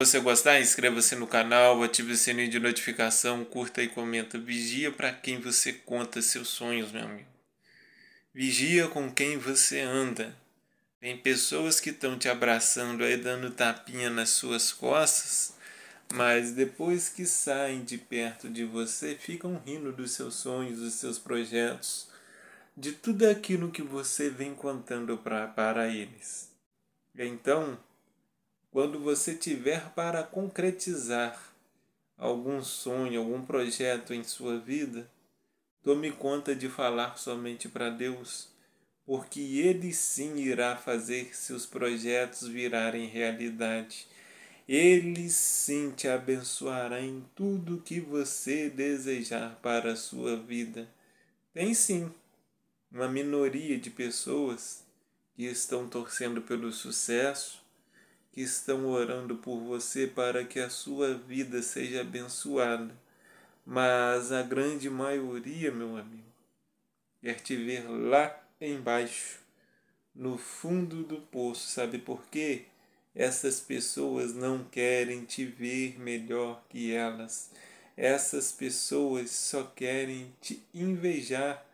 você gostar, inscreva-se no canal, ative o sininho de notificação, curta e comenta. Vigia para quem você conta seus sonhos, meu amigo. Vigia com quem você anda. Tem pessoas que estão te abraçando aí, dando tapinha nas suas costas, mas depois que saem de perto de você, ficam rindo dos seus sonhos, dos seus projetos, de tudo aquilo que você vem contando pra, para eles. Então, quando você tiver para concretizar algum sonho, algum projeto em sua vida, tome conta de falar somente para Deus, porque Ele sim irá fazer seus projetos virarem realidade. Ele sim te abençoará em tudo que você desejar para a sua vida. Tem sim uma minoria de pessoas que estão torcendo pelo sucesso, que estão orando por você para que a sua vida seja abençoada, mas a grande maioria, meu amigo, quer te ver lá embaixo, no fundo do poço. Sabe por quê? Essas pessoas não querem te ver melhor que elas. Essas pessoas só querem te invejar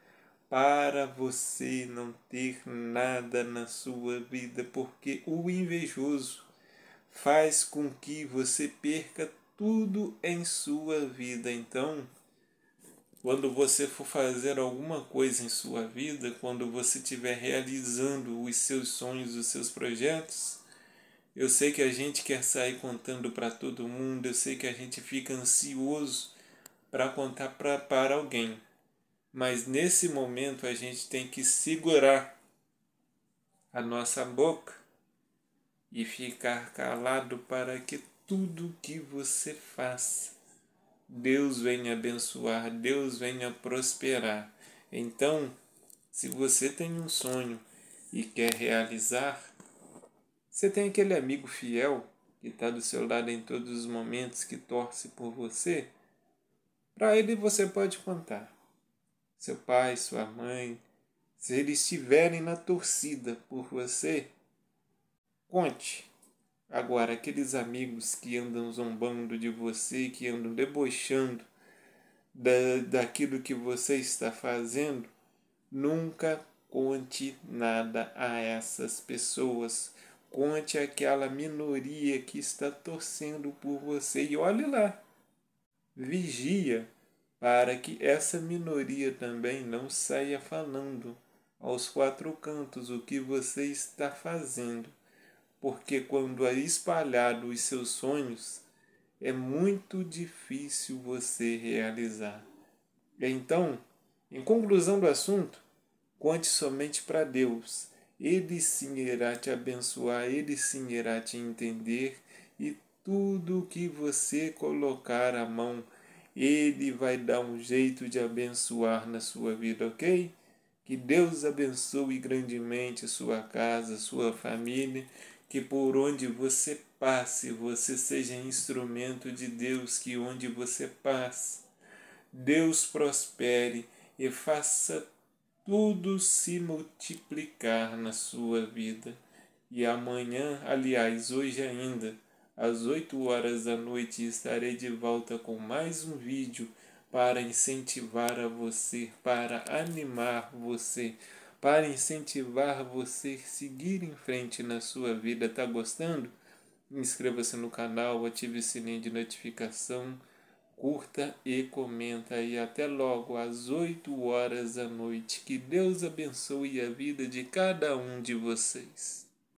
para você não ter nada na sua vida, porque o invejoso faz com que você perca tudo em sua vida. Então, quando você for fazer alguma coisa em sua vida, quando você estiver realizando os seus sonhos, os seus projetos, eu sei que a gente quer sair contando para todo mundo, eu sei que a gente fica ansioso para contar pra, para alguém. Mas nesse momento a gente tem que segurar a nossa boca e ficar calado para que tudo que você faça, Deus venha abençoar, Deus venha prosperar. Então, se você tem um sonho e quer realizar, você tem aquele amigo fiel que está do seu lado em todos os momentos, que torce por você, para ele você pode contar. Seu pai, sua mãe, se eles estiverem na torcida por você, Conte agora aqueles amigos que andam zombando de você, que andam debochando da, daquilo que você está fazendo, nunca conte nada a essas pessoas. Conte aquela minoria que está torcendo por você e olhe lá. Vigia para que essa minoria também não saia falando aos quatro cantos o que você está fazendo porque quando é espalhado os seus sonhos, é muito difícil você realizar. Então, em conclusão do assunto, conte somente para Deus. Ele sim irá te abençoar, ele sim irá te entender e tudo que você colocar a mão, ele vai dar um jeito de abençoar na sua vida, ok? Que Deus abençoe grandemente sua casa, sua família que por onde você passe, você seja instrumento de Deus, que onde você passe, Deus prospere e faça tudo se multiplicar na sua vida. E amanhã, aliás, hoje ainda, às 8 horas da noite, estarei de volta com mais um vídeo para incentivar a você, para animar você para incentivar você a seguir em frente na sua vida. Tá gostando? Inscreva-se no canal, ative o sininho de notificação, curta e comenta. E até logo às 8 horas da noite. Que Deus abençoe a vida de cada um de vocês.